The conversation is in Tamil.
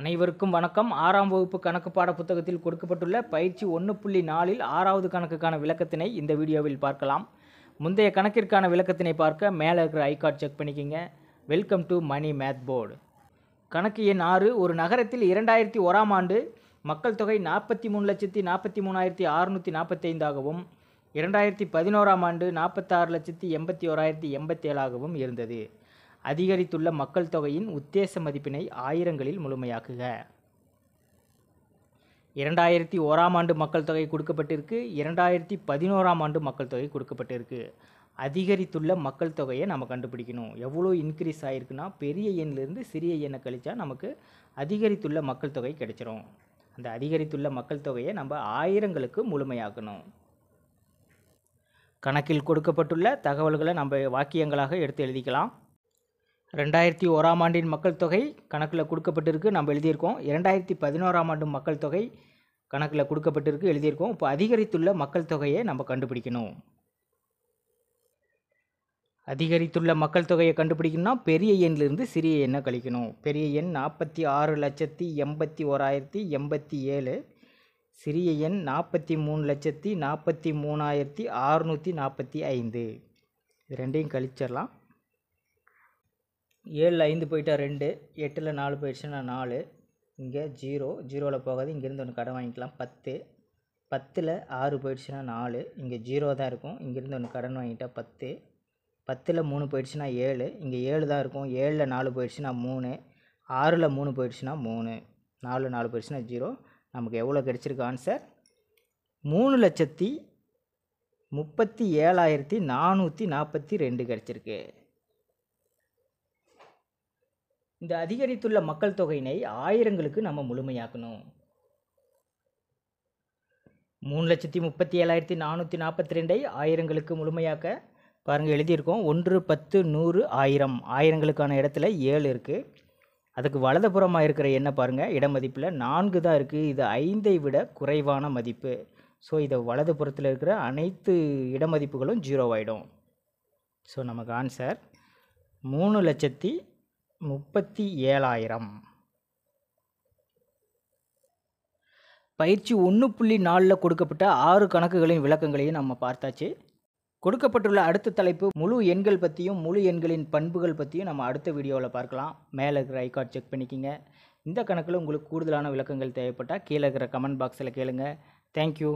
அனைவருக்கும் வணக்கம் ஆறாம் வகுப்பு கணக்கு பாட புத்தகத்தில் கொடுக்கப்பட்டுள்ள பயிற்சி ஒன்று புள்ளி நாலில் ஆறாவது கணக்குக்கான விளக்கத்தினை இந்த வீடியோவில் பார்க்கலாம் முந்தைய கணக்கிற்கான விளக்கத்தினை பார்க்க மேலே இருக்கிற ஐகார்ட் செக் பண்ணிக்கிங்க welcome to Mani math board கணக்கு எண் ஆறு ஒரு நகரத்தில் இரண்டாயிரத்தி ஓராம் ஆண்டு மக்கள் தொகை நாற்பத்தி மூணு லட்சத்தி நாற்பத்தி மூணாயிரத்தி அறுநூற்றி நாற்பத்தைந்தாகவும் இரண்டாயிரத்தி பதினோராம் ஆண்டு நாற்பத்தாறு லட்சத்தி எண்பத்தி ஓராயிரத்தி எண்பத்தேழாகவும் இருந்தது அதிகரித்துள்ள மக்கள் தொகையின் உத்தேச மதிப்பினை ஆயிரங்களில் முழுமையாக்குக இரண்டாயிரத்தி ஓராம் ஆண்டு மக்கள் தொகை கொடுக்கப்பட்டிருக்கு இரண்டாயிரத்தி பதினோராம் ஆண்டு மக்கள் தொகை கொடுக்கப்பட்டிருக்கு அதிகரித்துள்ள மக்கள் தொகையை நம்ம கண்டுபிடிக்கணும் எவ்வளோ இன்க்ரீஸ் ஆகிருக்குன்னா பெரிய எண்ணிலிருந்து சிறிய எண்ணை கழித்தா நமக்கு அதிகரித்துள்ள மக்கள் தொகை கிடைச்சிரும் அந்த அதிகரித்துள்ள மக்கள் தொகையை நம்ம ஆயிரங்களுக்கு முழுமையாக்கணும் கணக்கில் கொடுக்கப்பட்டுள்ள தகவல்களை நம்ம வாக்கியங்களாக எடுத்து எழுதிக்கலாம் ரெண்டாயிரத்தி ஓராம் ஆண்டின் மக்கள் தொகை கணக்கில் கொடுக்கப்பட்டிருக்கு நம்ம எழுதியிருக்கோம் இரண்டாயிரத்தி பதினோராம் ஆண்டு மக்கள் தொகை கணக்கில் கொடுக்கப்பட்டிருக்கு எழுதியிருக்கோம் இப்போ அதிகரித்துள்ள மக்கள் தொகையை நம்ம கண்டுபிடிக்கணும் அதிகரித்துள்ள மக்கள் தொகையை கண்டுபிடிக்கணும்னா பெரிய எண்ணிலிருந்து சிறிய எண்ணை கழிக்கணும் பெரிய எண் நாற்பத்தி ஆறு லட்சத்தி எண்பத்தி ஓராயிரத்தி எண்பத்தி ஏழு சிறிய எண் நாற்பத்தி மூணு லட்சத்தி நாற்பத்தி மூணாயிரத்தி அறுநூற்றி நாற்பத்தி ஐந்து இது ரெண்டையும் கழிச்சிடலாம் ஏழில் ஐந்து போயிட்டால் ரெண்டு எட்டில் நாலு போயிடுச்சுன்னா நாலு இங்கே ஜீரோ ஜீரோவில் போகாது இங்கேருந்து ஒன்று கடன் வாங்கிக்கலாம் பத்து பத்தில் ஆறு போயிடுச்சுன்னா நாலு இங்கே ஜீரோ தான் இருக்கும் இங்கேருந்து ஒன்று கடன் வாங்கிட்டால் பத்து பத்தில் மூணு போயிடுச்சுன்னா ஏழு இங்கே ஏழு தான் இருக்கும் ஏழில் நாலு போயிடுச்சுன்னா மூணு ஆறில் மூணு போயிடுச்சுன்னா மூணு நாலு நாலு போயிடுச்சுன்னா ஜீரோ நமக்கு எவ்வளோ கிடச்சிருக்கு ஆன்சர் மூணு லட்சத்தி முப்பத்தி ஏழாயிரத்தி நானூற்றி நாற்பத்தி ரெண்டு கிடச்சிருக்கு இந்த அதிகரித்துள்ள மக்கள் தொகையினை ஆயிரங்களுக்கு நம்ம முழுமையாக்கணும் மூணு லட்சத்தி முப்பத்தி ஏழாயிரத்தி நானூற்றி நாற்பத்தி ரெண்டை ஆயிரங்களுக்கு முழுமையாக்க பாருங்கள் எழுதியிருக்கோம் ஒன்று பத்து நூறு ஆயிரம் ஆயிரங்களுக்கான இடத்துல ஏழு இருக்குது அதுக்கு வலதுபுறமாக இருக்கிற என்ன பாருங்கள் இடமதிப்பில் நான்கு தான் இருக்குது இது ஐந்தை விட குறைவான மதிப்பு ஸோ இதை வலதுபுறத்தில் இருக்கிற அனைத்து இடமதிப்புகளும் ஜீரோவாயிடும் ஸோ நமக்கு ஆன்சர் மூணு லட்சத்தி முப்பத்தி ஏழாயிரம் பயிற்சி ஒன்று புள்ளி நாலில் கொடுக்கப்பட்ட ஆறு கணக்குகளின் விளக்கங்களையும் நம்ம பார்த்தாச்சு கொடுக்கப்பட்டுள்ள அடுத்த தலைப்பு முழு எண்கள் பற்றியும் முழு எண்களின் பண்புகள் பற்றியும் நம்ம அடுத்த வீடியோவில் பார்க்கலாம் மேலே இருக்கிற ஐகார்ட் செக் பண்ணிக்கிங்க இந்த கணக்கில் உங்களுக்கு கூடுதலான விளக்கங்கள் தேவைப்பட்டால் கீழே இருக்கிற கமெண்ட் பாக்ஸில் கேளுங்கள் தேங்க்யூ